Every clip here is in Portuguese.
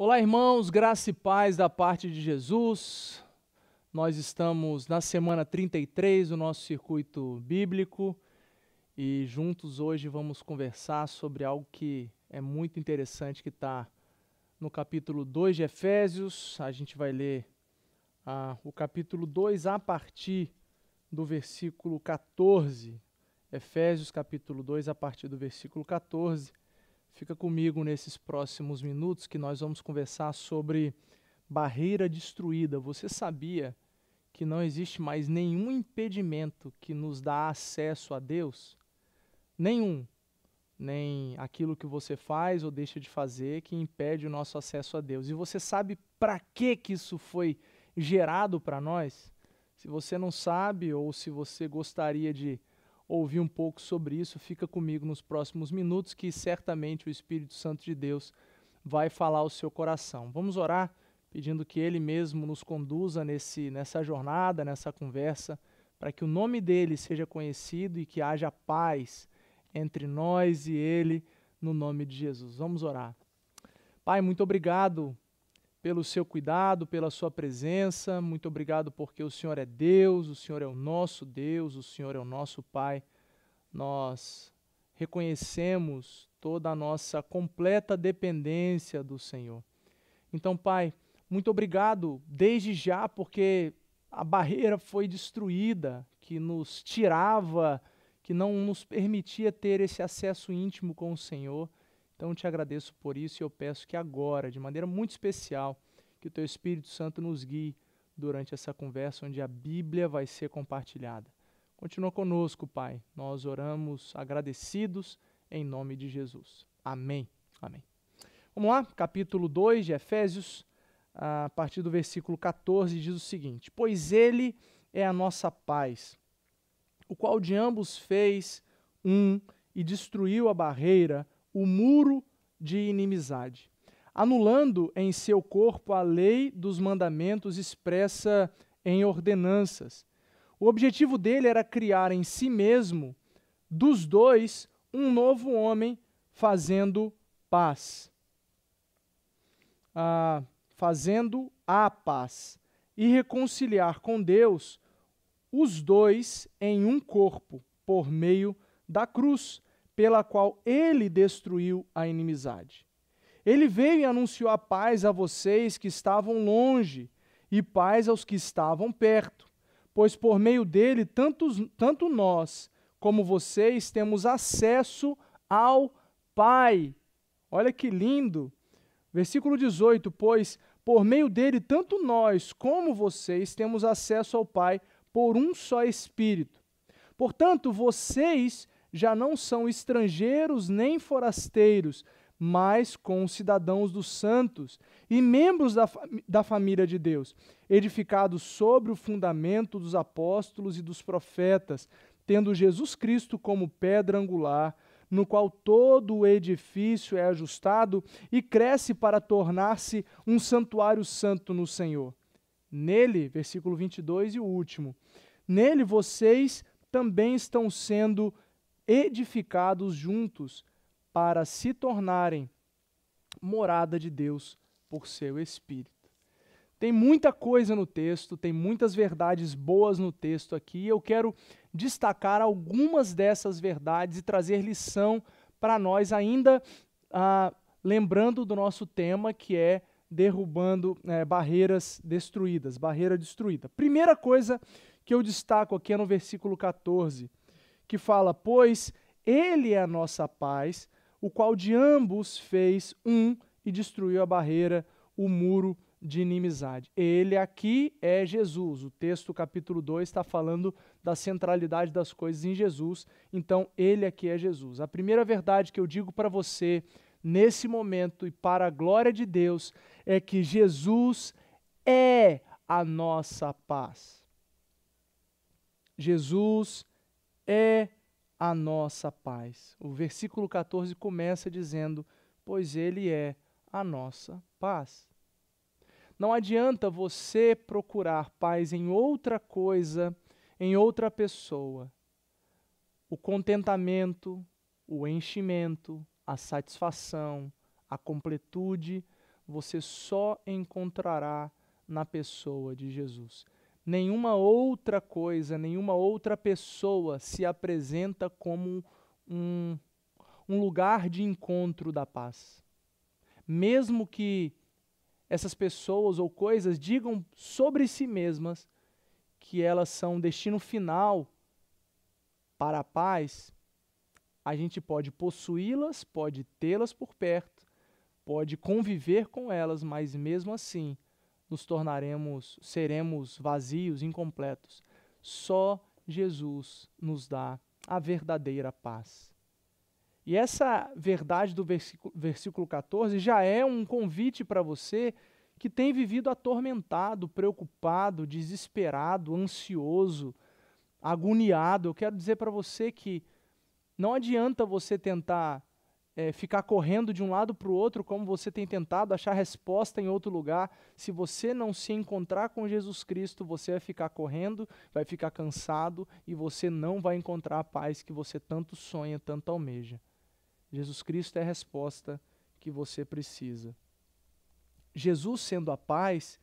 Olá, irmãos, graça e paz da parte de Jesus. Nós estamos na semana 33 do nosso circuito bíblico e juntos hoje vamos conversar sobre algo que é muito interessante que está no capítulo 2 de Efésios. A gente vai ler ah, o capítulo 2 a partir do versículo 14. Efésios, capítulo 2, a partir do versículo 14. Fica comigo nesses próximos minutos que nós vamos conversar sobre barreira destruída. Você sabia que não existe mais nenhum impedimento que nos dá acesso a Deus? Nenhum. Nem aquilo que você faz ou deixa de fazer que impede o nosso acesso a Deus. E você sabe para que que isso foi gerado para nós? Se você não sabe ou se você gostaria de ouvir um pouco sobre isso. Fica comigo nos próximos minutos, que certamente o Espírito Santo de Deus vai falar ao seu coração. Vamos orar, pedindo que Ele mesmo nos conduza nesse, nessa jornada, nessa conversa, para que o nome dele seja conhecido e que haja paz entre nós e Ele, no nome de Jesus. Vamos orar. Pai, muito obrigado pelo seu cuidado, pela sua presença. Muito obrigado porque o Senhor é Deus, o Senhor é o nosso Deus, o Senhor é o nosso Pai. Nós reconhecemos toda a nossa completa dependência do Senhor. Então, Pai, muito obrigado desde já porque a barreira foi destruída que nos tirava, que não nos permitia ter esse acesso íntimo com o Senhor. Então eu te agradeço por isso e eu peço que agora, de maneira muito especial, que o teu Espírito Santo nos guie durante essa conversa onde a Bíblia vai ser compartilhada. Continua conosco, Pai. Nós oramos agradecidos em nome de Jesus. Amém. Amém. Vamos lá, capítulo 2 de Efésios, a partir do versículo 14, diz o seguinte: Pois Ele é a nossa paz, o qual de ambos fez um e destruiu a barreira o muro de inimizade, anulando em seu corpo a lei dos mandamentos expressa em ordenanças. O objetivo dele era criar em si mesmo, dos dois, um novo homem fazendo paz. Ah, fazendo a paz. E reconciliar com Deus os dois em um corpo, por meio da cruz, pela qual ele destruiu a inimizade. Ele veio e anunciou a paz a vocês que estavam longe e paz aos que estavam perto, pois por meio dele tantos, tanto nós como vocês temos acesso ao Pai. Olha que lindo! Versículo 18: Pois por meio dele, tanto nós como vocês temos acesso ao Pai por um só Espírito. Portanto, vocês já não são estrangeiros nem forasteiros, mas com cidadãos dos santos e membros da, da família de Deus, edificados sobre o fundamento dos apóstolos e dos profetas, tendo Jesus Cristo como pedra angular, no qual todo o edifício é ajustado e cresce para tornar-se um santuário santo no Senhor. Nele, versículo 22 e o último, nele vocês também estão sendo edificados juntos para se tornarem morada de Deus por seu Espírito. Tem muita coisa no texto, tem muitas verdades boas no texto aqui. Eu quero destacar algumas dessas verdades e trazer lição para nós, ainda ah, lembrando do nosso tema que é derrubando é, barreiras destruídas, barreira destruída. Primeira coisa que eu destaco aqui é no versículo 14 que fala: Pois ele é a nossa paz, o qual de ambos fez um e destruiu a barreira, o muro de inimizade. Ele aqui é Jesus. O texto, capítulo 2, está falando da centralidade das coisas em Jesus. Então, ele aqui é Jesus. A primeira verdade que eu digo para você nesse momento e para a glória de Deus é que Jesus é a nossa paz. Jesus é é a nossa paz. O versículo 14 começa dizendo: Pois Ele é a nossa paz. Não adianta você procurar paz em outra coisa, em outra pessoa. O contentamento, o enchimento, a satisfação, a completude, você só encontrará na pessoa de Jesus nenhuma outra coisa, nenhuma outra pessoa se apresenta como um, um lugar de encontro da paz. Mesmo que essas pessoas ou coisas digam sobre si mesmas que elas são um destino final para a paz, a gente pode possuí-las, pode tê-las por perto, pode conviver com elas, mas mesmo assim nos tornaremos, seremos vazios, incompletos. Só Jesus nos dá a verdadeira paz. E essa verdade do versículo, versículo 14 já é um convite para você que tem vivido atormentado, preocupado, desesperado, ansioso, agoniado. Eu quero dizer para você que não adianta você tentar é, ficar correndo de um lado para o outro, como você tem tentado achar resposta em outro lugar. Se você não se encontrar com Jesus Cristo, você vai ficar correndo, vai ficar cansado e você não vai encontrar a paz que você tanto sonha, tanto almeja. Jesus Cristo é a resposta que você precisa. Jesus, sendo a paz,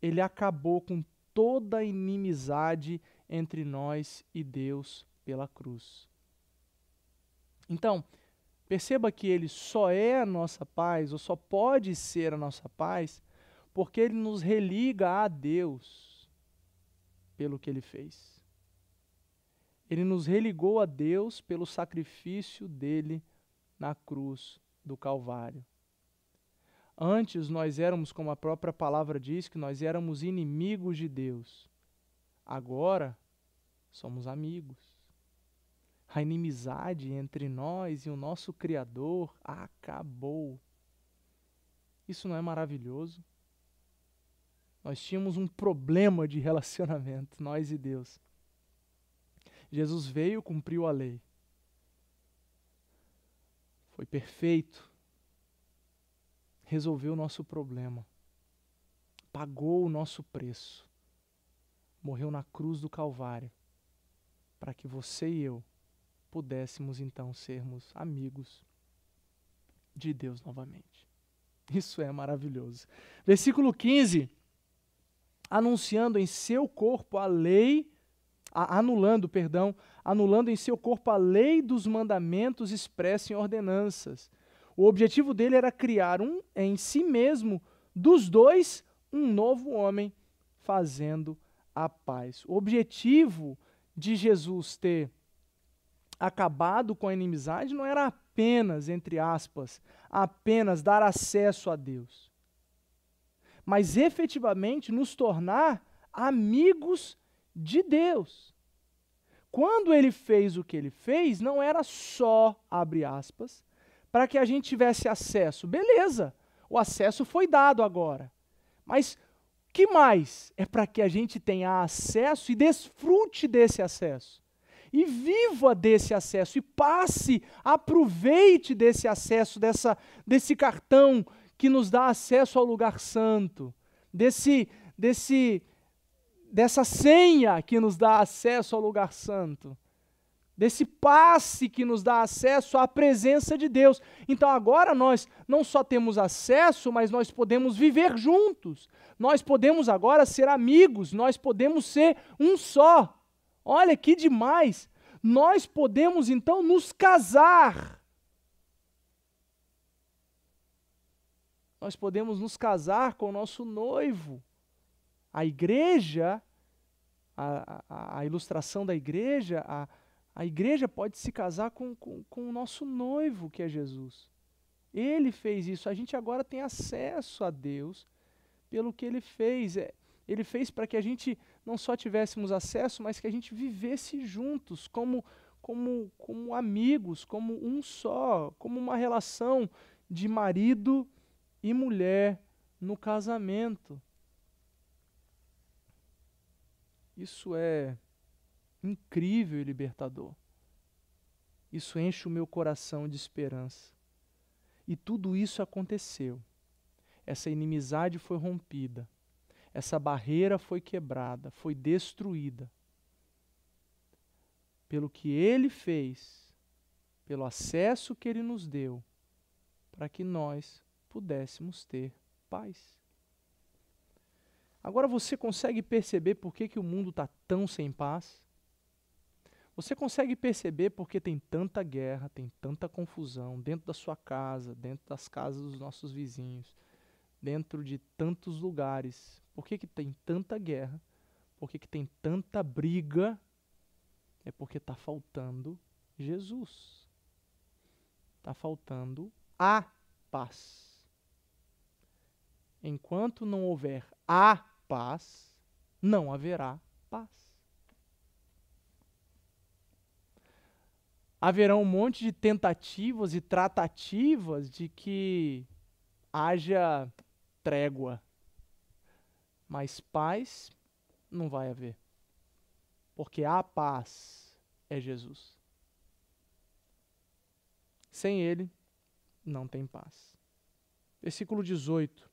ele acabou com toda a inimizade entre nós e Deus pela cruz. Então, Perceba que ele só é a nossa paz, ou só pode ser a nossa paz, porque ele nos religa a Deus pelo que ele fez. Ele nos religou a Deus pelo sacrifício dele na cruz do Calvário. Antes nós éramos, como a própria palavra diz, que nós éramos inimigos de Deus. Agora somos amigos. A inimizade entre nós e o nosso Criador acabou. Isso não é maravilhoso? Nós tínhamos um problema de relacionamento, nós e Deus. Jesus veio, cumpriu a lei. Foi perfeito. Resolveu o nosso problema. Pagou o nosso preço. Morreu na cruz do Calvário para que você e eu pudéssemos então sermos amigos de Deus novamente. Isso é maravilhoso. Versículo 15: anunciando em seu corpo a lei, a, anulando, perdão, anulando em seu corpo a lei dos mandamentos expressa em ordenanças. O objetivo dele era criar um em si mesmo dos dois um novo homem fazendo a paz. O objetivo de Jesus ter acabado com a inimizade não era apenas, entre aspas, apenas dar acesso a Deus, mas efetivamente nos tornar amigos de Deus. Quando ele fez o que ele fez, não era só, abre aspas, para que a gente tivesse acesso. Beleza, o acesso foi dado agora. Mas que mais? É para que a gente tenha acesso e desfrute desse acesso e viva desse acesso, e passe, aproveite desse acesso, dessa, desse cartão que nos dá acesso ao lugar santo, desse, desse, dessa senha que nos dá acesso ao lugar santo desse passe que nos dá acesso à presença de Deus. Então agora nós não só temos acesso, mas nós podemos viver juntos. Nós podemos agora ser amigos, nós podemos ser um só. Olha que demais! Nós podemos então nos casar. Nós podemos nos casar com o nosso noivo. A igreja, a, a, a ilustração da igreja, a, a igreja pode se casar com, com, com o nosso noivo, que é Jesus. Ele fez isso. A gente agora tem acesso a Deus pelo que ele fez. É, ele fez para que a gente não só tivéssemos acesso, mas que a gente vivesse juntos, como, como, como amigos, como um só, como uma relação de marido e mulher no casamento. Isso é incrível e libertador. Isso enche o meu coração de esperança. E tudo isso aconteceu. Essa inimizade foi rompida. Essa barreira foi quebrada, foi destruída. Pelo que ele fez, pelo acesso que ele nos deu, para que nós pudéssemos ter paz. Agora você consegue perceber por que, que o mundo está tão sem paz? Você consegue perceber por que tem tanta guerra, tem tanta confusão dentro da sua casa, dentro das casas dos nossos vizinhos, dentro de tantos lugares? Por que, que tem tanta guerra? Por que, que tem tanta briga? É porque está faltando Jesus. Está faltando a paz. Enquanto não houver a paz, não haverá paz. Haverá um monte de tentativas e tratativas de que haja trégua. Mas paz não vai haver. Porque a paz é Jesus. Sem ele, não tem paz. Versículo 18.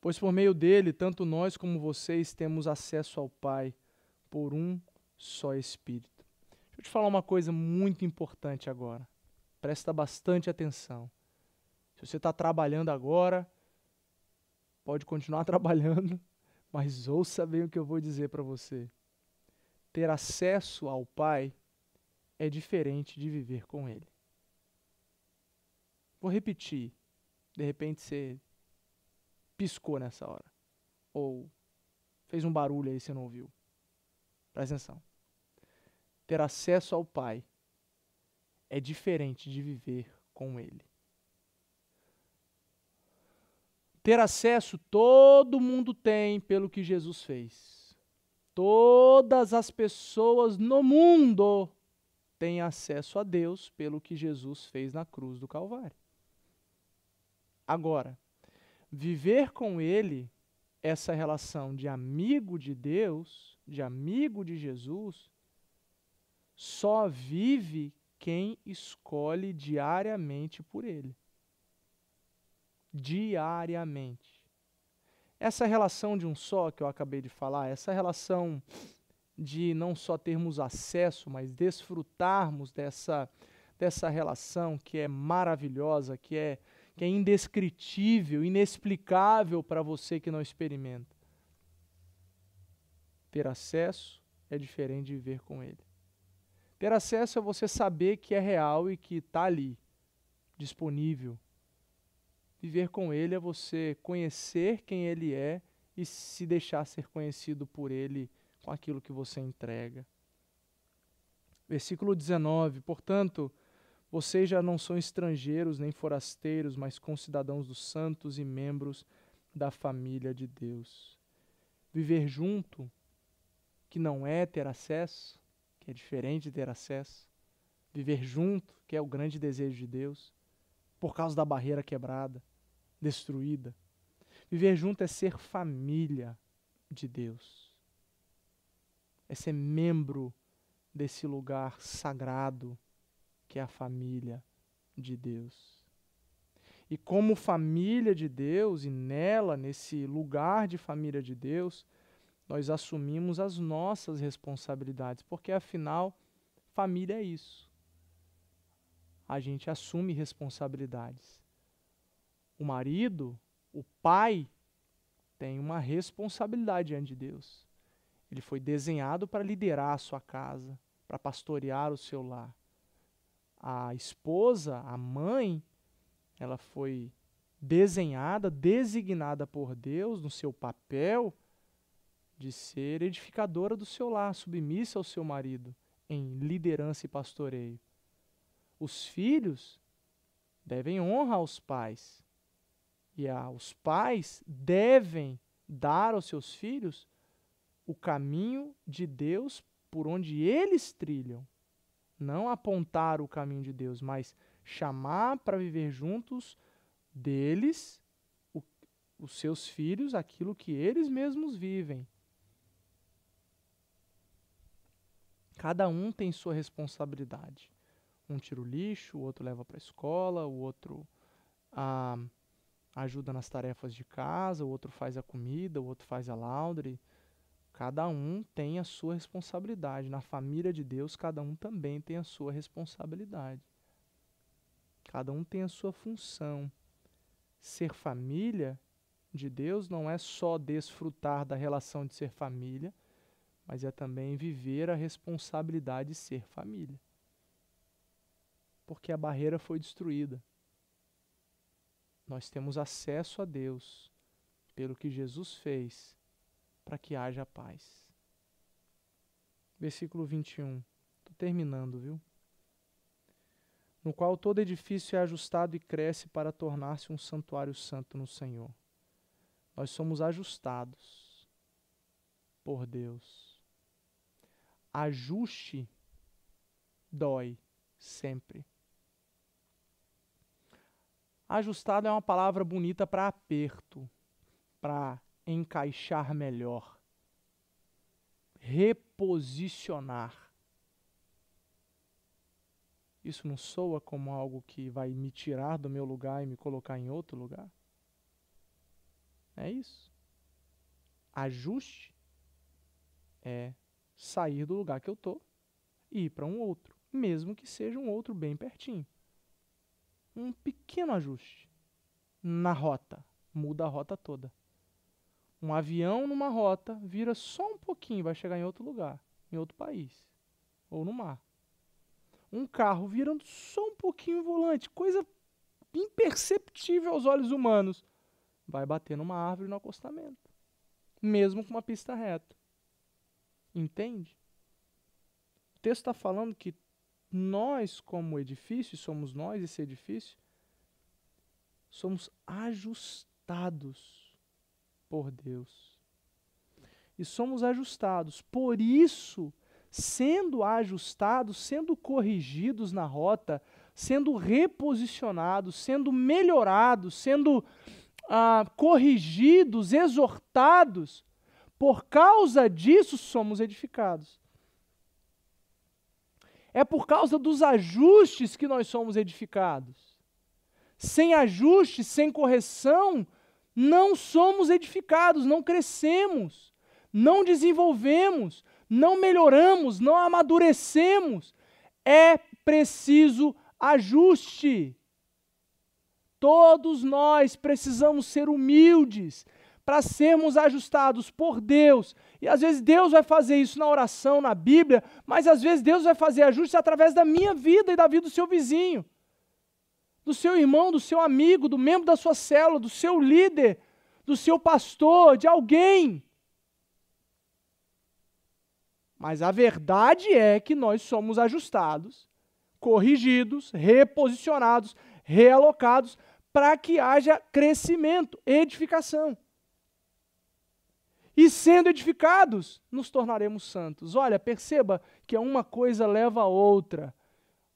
Pois por meio dele, tanto nós como vocês temos acesso ao Pai por um só Espírito. Deixa eu te falar uma coisa muito importante agora. Presta bastante atenção. Se você está trabalhando agora, Pode continuar trabalhando, mas ouça bem o que eu vou dizer para você. Ter acesso ao Pai é diferente de viver com Ele. Vou repetir. De repente você piscou nessa hora. Ou fez um barulho aí e você não ouviu. Presta atenção. Ter acesso ao Pai é diferente de viver com Ele. Ter acesso todo mundo tem pelo que Jesus fez. Todas as pessoas no mundo têm acesso a Deus pelo que Jesus fez na cruz do Calvário. Agora, viver com Ele essa relação de amigo de Deus, de amigo de Jesus, só vive quem escolhe diariamente por Ele diariamente. Essa relação de um só que eu acabei de falar, essa relação de não só termos acesso, mas desfrutarmos dessa, dessa relação que é maravilhosa, que é, que é indescritível, inexplicável para você que não experimenta. Ter acesso é diferente de viver com ele. Ter acesso é você saber que é real e que está ali, disponível, Viver com Ele é você conhecer quem Ele é e se deixar ser conhecido por Ele com aquilo que você entrega. Versículo 19: Portanto, vocês já não são estrangeiros nem forasteiros, mas concidadãos dos santos e membros da família de Deus. Viver junto, que não é ter acesso, que é diferente de ter acesso. Viver junto, que é o grande desejo de Deus, por causa da barreira quebrada destruída. Viver junto é ser família de Deus. É ser membro desse lugar sagrado que é a família de Deus. E como família de Deus, e nela, nesse lugar de família de Deus, nós assumimos as nossas responsabilidades, porque afinal, família é isso. A gente assume responsabilidades o marido, o pai, tem uma responsabilidade diante de Deus. Ele foi desenhado para liderar a sua casa, para pastorear o seu lar. A esposa, a mãe, ela foi desenhada, designada por Deus no seu papel de ser edificadora do seu lar, submissa ao seu marido em liderança e pastoreio. Os filhos devem honra aos pais e aos pais devem dar aos seus filhos o caminho de Deus por onde eles trilham. Não apontar o caminho de Deus, mas chamar para viver juntos deles, o, os seus filhos, aquilo que eles mesmos vivem. Cada um tem sua responsabilidade. Um tira o lixo, o outro leva para a escola, o outro ah, ajuda nas tarefas de casa, o outro faz a comida, o outro faz a laundry. Cada um tem a sua responsabilidade. Na família de Deus, cada um também tem a sua responsabilidade. Cada um tem a sua função. Ser família de Deus não é só desfrutar da relação de ser família, mas é também viver a responsabilidade de ser família. Porque a barreira foi destruída. Nós temos acesso a Deus pelo que Jesus fez para que haja paz. Versículo 21. Estou terminando, viu? No qual todo edifício é ajustado e cresce para tornar-se um santuário santo no Senhor. Nós somos ajustados por Deus. Ajuste dói sempre. Ajustado é uma palavra bonita para aperto, para encaixar melhor, reposicionar. Isso não soa como algo que vai me tirar do meu lugar e me colocar em outro lugar? É isso. Ajuste é sair do lugar que eu tô e ir para um outro, mesmo que seja um outro bem pertinho um pequeno ajuste na rota. Muda a rota toda. Um avião numa rota vira só um pouquinho, vai chegar em outro lugar, em outro país ou no mar. Um carro virando só um pouquinho o volante, coisa imperceptível aos olhos humanos, vai bater numa árvore no acostamento, mesmo com uma pista reta. Entende? O texto está falando que nós, como edifício, somos nós esse edifício, somos ajustados por Deus. E somos ajustados. Por isso, sendo ajustados, sendo corrigidos na rota, sendo reposicionados, sendo melhorados, sendo ah, corrigidos, exortados, por causa disso somos edificados. É por causa dos ajustes que nós somos edificados. Sem ajuste, sem correção, não somos edificados, não crescemos, não desenvolvemos, não melhoramos, não amadurecemos. É preciso ajuste. Todos nós precisamos ser humildes para sermos ajustados por Deus e às vezes Deus vai fazer isso na oração, na Bíblia, mas às vezes Deus vai fazer ajustes através da minha vida e da vida do seu vizinho, do seu irmão, do seu amigo, do membro da sua célula, do seu líder, do seu pastor, de alguém. Mas a verdade é que nós somos ajustados, corrigidos, reposicionados, realocados para que haja crescimento, edificação e sendo edificados, nos tornaremos santos. Olha, perceba que é uma coisa leva a outra.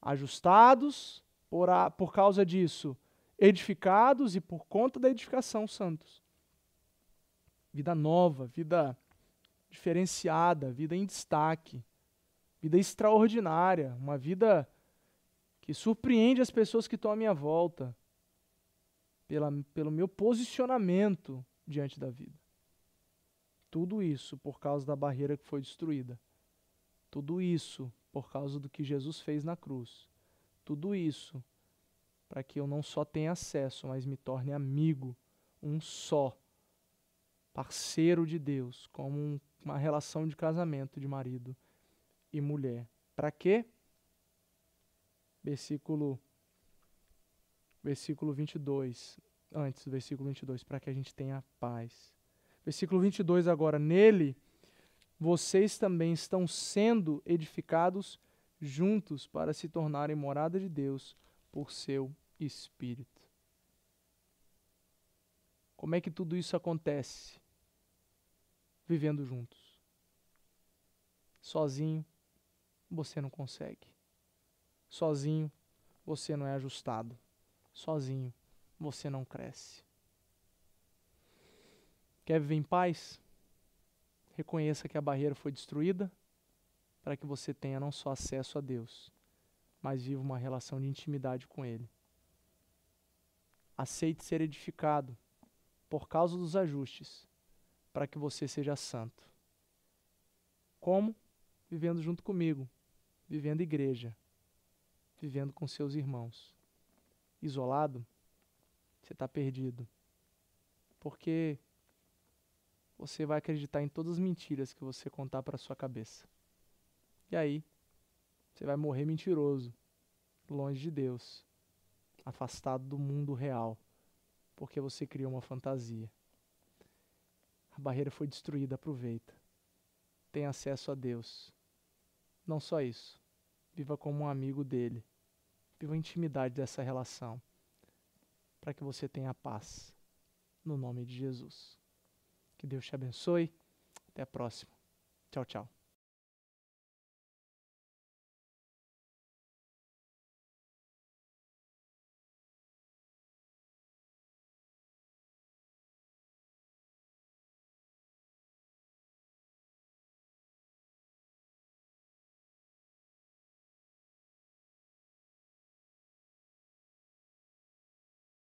Ajustados por, a, por causa disso, edificados e por conta da edificação, santos. Vida nova, vida diferenciada, vida em destaque, vida extraordinária, uma vida que surpreende as pessoas que estão à minha volta, pela, pelo meu posicionamento diante da vida. Tudo isso por causa da barreira que foi destruída. Tudo isso por causa do que Jesus fez na cruz. Tudo isso para que eu não só tenha acesso, mas me torne amigo, um só, parceiro de Deus, como uma relação de casamento de marido e mulher. Para quê? Versículo versículo 22, antes do versículo 22, para que a gente tenha paz. Versículo 22 agora. Nele vocês também estão sendo edificados juntos para se tornarem morada de Deus por seu Espírito. Como é que tudo isso acontece? Vivendo juntos. Sozinho, você não consegue. Sozinho, você não é ajustado. Sozinho, você não cresce. Quer viver em paz? Reconheça que a barreira foi destruída para que você tenha não só acesso a Deus, mas viva uma relação de intimidade com Ele. Aceite ser edificado por causa dos ajustes, para que você seja santo. Como? Vivendo junto comigo, vivendo igreja, vivendo com seus irmãos. Isolado, você está perdido. Porque você vai acreditar em todas as mentiras que você contar para sua cabeça. E aí, você vai morrer mentiroso, longe de Deus, afastado do mundo real, porque você criou uma fantasia. A barreira foi destruída, aproveita. Tem acesso a Deus. Não só isso, viva como um amigo dele. Viva a intimidade dessa relação, para que você tenha paz. No nome de Jesus. Que Deus te abençoe. Até a próxima. Tchau, tchau.